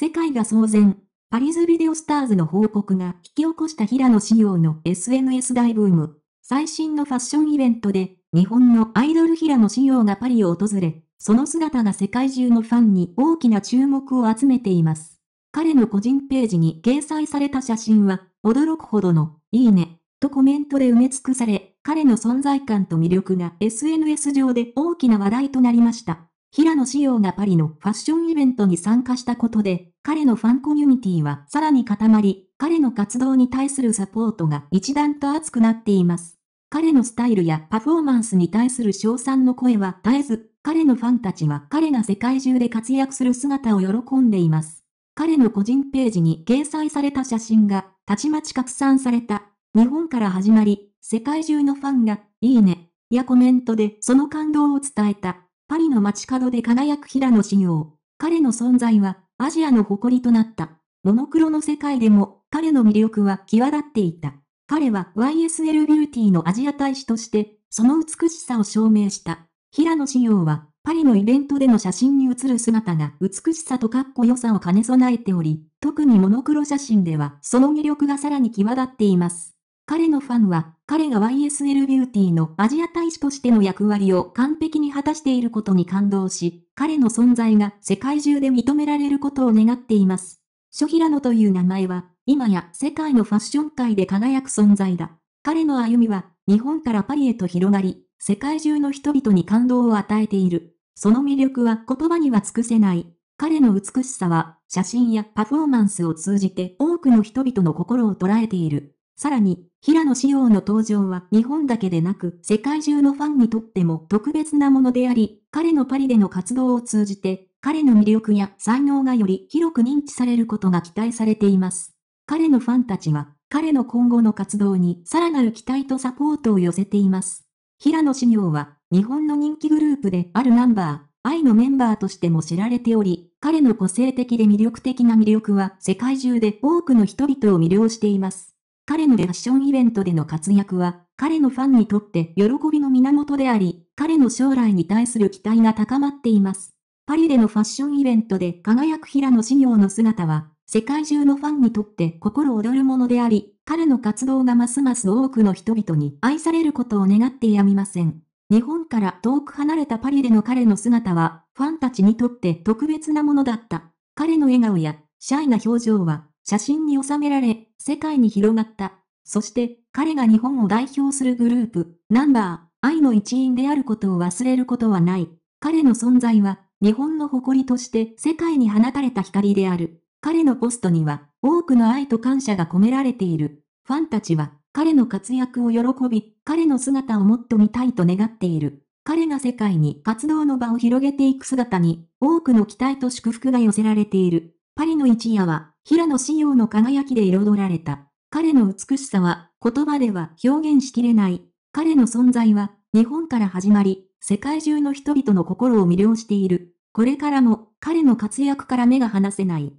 世界が騒然。パリズビデオスターズの報告が引き起こした平野仕様の SNS 大ブーム。最新のファッションイベントで、日本のアイドル平野仕様がパリを訪れ、その姿が世界中のファンに大きな注目を集めています。彼の個人ページに掲載された写真は、驚くほどの、いいね、とコメントで埋め尽くされ、彼の存在感と魅力が SNS 上で大きな話題となりました。平野紫耀がパリのファッションイベントに参加したことで、彼のファンコミュニティはさらに固まり、彼の活動に対するサポートが一段と熱くなっています。彼のスタイルやパフォーマンスに対する称賛の声は絶えず、彼のファンたちは彼が世界中で活躍する姿を喜んでいます。彼の個人ページに掲載された写真が、たちまち拡散された。日本から始まり、世界中のファンが、いいね、やコメントでその感動を伝えた。パリの街角で輝く平野紫耀。彼の存在は、アジアの誇りとなった。モノクロの世界でも、彼の魅力は際立っていた。彼は YSL ビューティーのアジア大使として、その美しさを証明した。平野紫耀は、パリのイベントでの写真に写る姿が美しさとかっこよさを兼ね備えており、特にモノクロ写真ではその魅力がさらに際立っています。彼のファンは、彼が YSL ビューティーのアジア大使としての役割を完璧に果たしていることに感動し、彼の存在が世界中で認められることを願っています。ショヒラノという名前は、今や世界のファッション界で輝く存在だ。彼の歩みは、日本からパリへと広がり、世界中の人々に感動を与えている。その魅力は言葉には尽くせない。彼の美しさは、写真やパフォーマンスを通じて多くの人々の心を捉えている。さらに、平野紫耀の登場は日本だけでなく世界中のファンにとっても特別なものであり、彼のパリでの活動を通じて、彼の魅力や才能がより広く認知されることが期待されています。彼のファンたちは、彼の今後の活動にさらなる期待とサポートを寄せています。平野紫耀は、日本の人気グループであるナンバー、愛のメンバーとしても知られており、彼の個性的で魅力的な魅力は世界中で多くの人々を魅了しています。彼のファッションイベントでの活躍は、彼のファンにとって喜びの源であり、彼の将来に対する期待が高まっています。パリでのファッションイベントで輝く平野紫耀の姿は、世界中のファンにとって心躍るものであり、彼の活動がますます多くの人々に愛されることを願ってやみません。日本から遠く離れたパリでの彼の姿は、ファンたちにとって特別なものだった。彼の笑顔や、シャイな表情は、写真に収められ、世界に広がった。そして、彼が日本を代表するグループ、ナンバー、愛の一員であることを忘れることはない。彼の存在は、日本の誇りとして世界に放たれた光である。彼のポストには、多くの愛と感謝が込められている。ファンたちは、彼の活躍を喜び、彼の姿をもっと見たいと願っている。彼が世界に活動の場を広げていく姿に、多くの期待と祝福が寄せられている。パリの一夜は、平野紫耀の輝きで彩られた。彼の美しさは言葉では表現しきれない。彼の存在は日本から始まり、世界中の人々の心を魅了している。これからも彼の活躍から目が離せない。